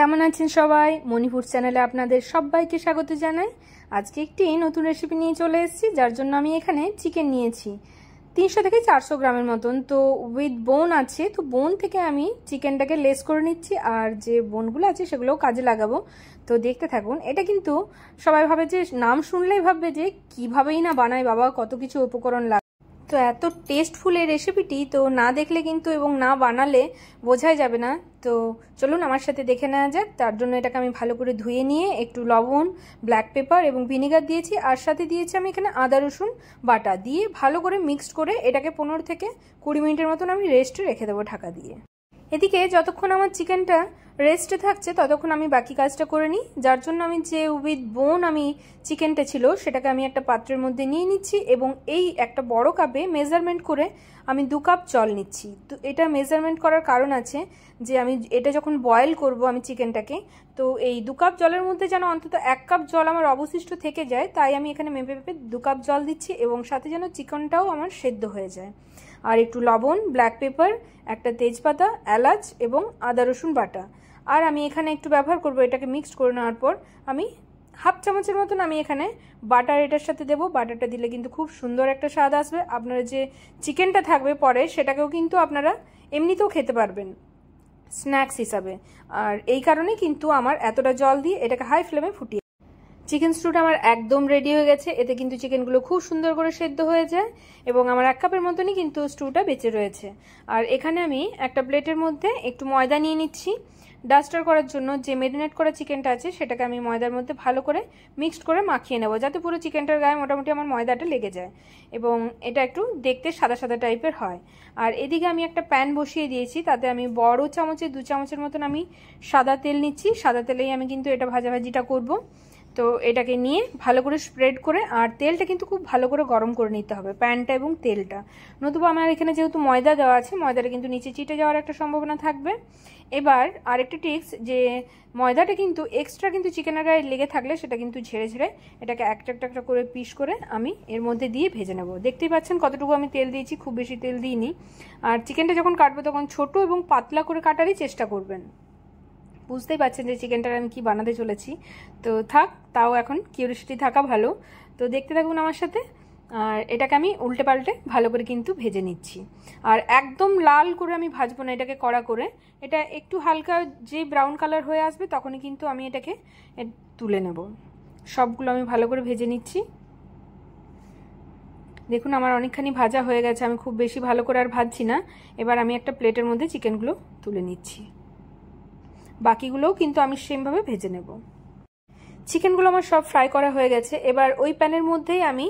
কেমন আছেন সবাই মণিপুর চ্যানেলে আপনাদের সবাইকে স্বাগত জানাই আজকে একটি নতুন রেসিপি নিয়ে চলে এসেছি যার জন্য আমি এখানে চিকেন নিয়েছি তিনশো থেকে চারশো গ্রামের মতন তো উইথ বোন আছে তো বোন থেকে আমি চিকেনটাকে লেস করে নিচ্ছি আর যে বোনগুলো আছে সেগুলোও কাজে লাগাবো তো দেখতে থাকুন এটা কিন্তু সবাই ভাবে যে নাম শুনলেই ভাববে যে কীভাবেই না বানায় বাবা কত কিছু উপকরণ লাগে তো এত টেস্টফুল এই রেসিপিটি তো না দেখলে কিন্তু এবং না বানালে বোঝাই যাবে না তো চলুন আমার সাথে দেখে নেওয়া যাক তার জন্য এটাকে আমি ভালো করে ধুয়ে নিয়ে একটু লবণ ব্ল্যাক পেপার এবং ভিনেগার দিয়েছি আর সাথে দিয়েছি আমি এখানে আদা রসুন বাটা দিয়ে ভালো করে মিক্সড করে এটাকে পনেরো থেকে কুড়ি মিনিটের মতন আমি রেস্টে রেখে দেবো ঢাকা দিয়ে এদিকে যতক্ষণ আমার চিকেনটা রেস্টে থাকছে ততক্ষণ আমি বাকি কাজটা করে নিই যার জন্য আমি যে উইথ বোন আমি চিকেনটা ছিল সেটাকে আমি একটা পাত্রের মধ্যে নিয়ে নিচ্ছি এবং এই একটা বড় কাপে মেজারমেন্ট করে আমি দু কাপ জল নিচ্ছি তো এটা মেজারমেন্ট করার কারণ আছে যে আমি এটা যখন বয়েল করব আমি চিকেনটাকে তো এই দু কাপ জলের মধ্যে যেন অন্তত এক কাপ জল আমার অবশিষ্ট থেকে যায় তাই আমি এখানে মেপে মেপে দু কাপ জল দিচ্ছি এবং সাথে যেন চিকেনটাও আমার সেদ্ধ হয়ে যায় আর একটু লবণ ব্ল্যাক পেপার একটা তেজপাতা এলাচ এবং আদা রসুন বাটা আর আমি এখানে একটু ব্যবহার করব এটাকে মিক্সড করে নেওয়ার পর আমি হাফ চামচের মতন আমি এখানে বাটার এটার সাথে দেবো বাটারটা দিলে কিন্তু খুব সুন্দর একটা স্বাদ আসবে আপনারা যে চিকেনটা থাকবে পরে সেটাকেও কিন্তু আপনারা এমনিতেও খেতে পারবেন স্ন্যাক্স হিসাবে আর এই কারণে কিন্তু আমার এতটা জল দিয়ে এটাকে হাই ফ্লেমে ফুটিয়ে চিকেন স্টুটা আমার একদম রেডি হয়ে গেছে এতে কিন্তু চিকেনগুলো খুব সুন্দর করে সেদ্ধ হয়ে যায় এবং আমার এক কাপের মতনই কিন্তু স্ট্রুটা বেঁচে রয়েছে আর এখানে আমি একটা প্লেটের মধ্যে একটু ময়দা নিয়ে নিচ্ছি ডাস্টার করার জন্য যে মেরিনেট করা চিকেনটা আছে সেটাকে আমি ময়দার মধ্যে ভালো করে মিক্সড করে মাখিয়ে নেব যাতে পুরো চিকেনটার গায়ে মোটামুটি আমার ময়দাটা লেগে যায় এবং এটা একটু দেখতে সাদা সাদা টাইপের হয় আর এদিকে আমি একটা প্যান বসিয়ে দিয়েছি তাতে আমি বড় চামচে দু চামচের মতন আমি সাদা তেল নিচ্ছি সাদা তেলেই আমি কিন্তু এটা ভাজাভাজিটা করব তো এটাকে নিয়ে ভালো করে স্প্রেড করে আর তেলটা কিন্তু খুব ভালো করে গরম করে নিতে হবে প্যানটা এবং তেলটা নতুবা আমার এখানে যেহেতু ময়দা দেওয়া আছে ময়দাটা কিন্তু নিচে চিটে যাওয়ার একটা সম্ভাবনা থাকবে এবার আরেকটা টিপস যে ময়দাটা কিন্তু এক্সট্রা কিন্তু চিকেনের গায়ে লেগে থাকলে সেটা কিন্তু ঝেড়ে ঝেড়ে এটাকে একটা একটা একটা করে পিস করে আমি এর মধ্যে দিয়ে ভেজে নেব দেখতেই পাচ্ছেন কতটুকু আমি তেল দিয়েছি খুব বেশি তেল দিইনি আর চিকেনটা যখন কাটবো তখন ছোট এবং পাতলা করে কাটারই চেষ্টা করবেন বুঝতেই পারছেন যে চিকেনটার আমি কি বানাতে চলেছি তো থাক তাও এখন কিউরিসিটি থাকা ভালো তো দেখতে থাকুন আমার সাথে আর এটাকে আমি উল্টে পাল্টে ভালো করে কিন্তু ভেজে নিচ্ছি আর একদম লাল করে আমি ভাজবো না এটাকে কড়া করে এটা একটু হালকা যে ব্রাউন কালার হয়ে আসবে তখনই কিন্তু আমি এটাকে তুলে নেব সবগুলো আমি ভালো করে ভেজে নিচ্ছি দেখুন আমার অনেকখানি ভাজা হয়ে গেছে আমি খুব বেশি ভালো করে আর ভাজছি না এবার আমি একটা প্লেটের মধ্যে চিকেনগুলো তুলে নিচ্ছি বাকিগুলোও কিন্তু আমি সেমভাবে ভেজে নেব চিকেনগুলো আমার সব ফ্রাই করা হয়ে গেছে এবার ওই প্যানের মধ্যেই আমি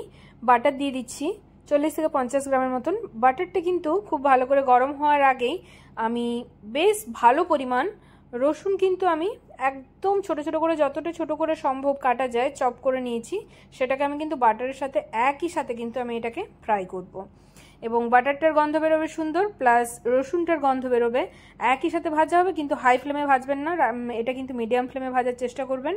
বাটার দিয়ে দিচ্ছি চল্লিশ থেকে পঞ্চাশ গ্রামের মতন বাটারটা কিন্তু খুব ভালো করে গরম হওয়ার আগেই আমি বেশ ভালো পরিমাণ রসুন কিন্তু আমি একদম ছোট ছোট করে যতটা ছোট করে সম্ভব কাটা যায় চপ করে নিয়েছি সেটাকে আমি কিন্তু বাটারের সাথে একই সাথে কিন্তু আমি এটাকে ফ্রাই করব। এবং বাটারটার গন্ধ বেরোবে সুন্দর প্লাস রসুনটার গন্ধ বেরোবে একই সাথে ভাজা হবে কিন্তু হাই ফ্লেমে ভাজবেন না এটা কিন্তু মিডিয়াম ফ্লেমে ভাজার চেষ্টা করবেন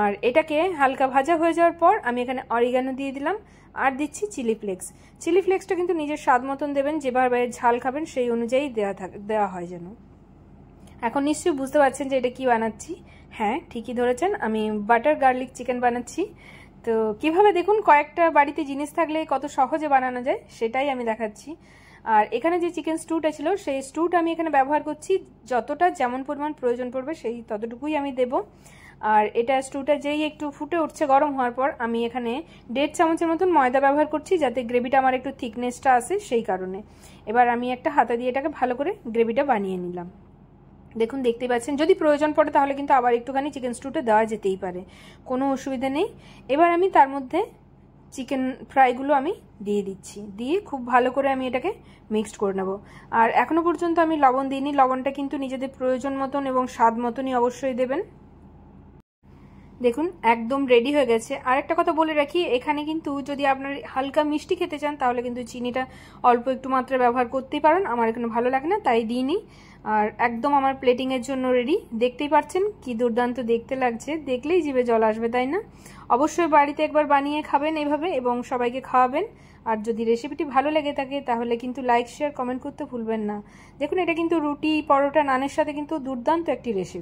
আর এটাকে হালকা ভাজা হয়ে যাওয়ার পর আমি এখানে অরিগানো দিয়ে দিলাম আর দিচ্ছি চিলি ফ্লেক্স চিলি ফ্লেক্সটা কিন্তু নিজের স্বাদ মতন দেবেন যেভাবে ঝাল খাবেন সেই অনুযায়ী দেওয়া থাক দেওয়া হয় যেন এখন নিশ্চয়ই বুঝতে পারছেন যে এটা কি বানাচ্ছি হ্যাঁ ঠিকই ধরেছেন আমি বাটার গার্লিক চিকেন বানাচ্ছি তো কিভাবে দেখুন কয়েকটা বাড়িতে জিনিস থাকলে কত সহজে বানানো যায় সেটাই আমি দেখাচ্ছি আর এখানে যে চিকেন স্টুটা ছিল সেই স্টুটা আমি এখানে ব্যবহার করছি যতটা যেমন পরিমাণ প্রয়োজন পড়বে সেই ততটুকুই আমি দেব আর এটা স্টুটা যেই একটু ফুটে উঠছে গরম হওয়ার পর আমি এখানে দেড় চামচের মতন ময়দা ব্যবহার করছি যাতে গ্রেভিটা আমার একটু থিকনেসটা আসে সেই কারণে এবার আমি একটা হাতা দিয়ে এটাকে ভালো করে গ্রেভিটা বানিয়ে নিলাম দেখুন দেখতে পাচ্ছেন যদি প্রয়োজন পড়ে তাহলে কিন্তু আবার একটুখানি চিকেন স্টুটা দেওয়া যেতেই পারে কোনো অসুবিধা নেই এবার আমি তার মধ্যে চিকেন ফ্রাইগুলো আমি দিয়ে দিচ্ছি দিয়ে খুব ভালো করে আমি এটাকে মিক্সড করে নেব আর এখনও পর্যন্ত আমি লবণ দিইনি লবণটা কিন্তু নিজেদের প্রয়োজন মতন এবং স্বাদ মতনই অবশ্যই দেবেন দেখুন একদম রেডি হয়ে গেছে আর একটা কথা বলে রাখি এখানে কিন্তু যদি আপনার হালকা মিষ্টি খেতে চান তাহলে কিন্তু চিনিটা অল্প একটু মাত্রায় ব্যবহার করতেই পারেন আমার এখানে ভালো লাগে না তাই দিইনি আর একদম আমার প্লেটিংয়ের জন্য রেডি দেখতেই পাচ্ছেন কি দুর্দান্ত দেখতে লাগছে দেখলেই জিভে জল আসবে তাই না অবশ্যই বাড়িতে একবার বানিয়ে খাবেন এভাবে এবং সবাইকে খাওয়াবেন আর যদি রেসিপিটি ভালো লেগে থাকে তাহলে কিন্তু লাইক শেয়ার কমেন্ট করতে ভুলবেন না দেখুন এটা কিন্তু রুটি পরোটা নানের সাথে কিন্তু দুর্দান্ত একটি রেসিপি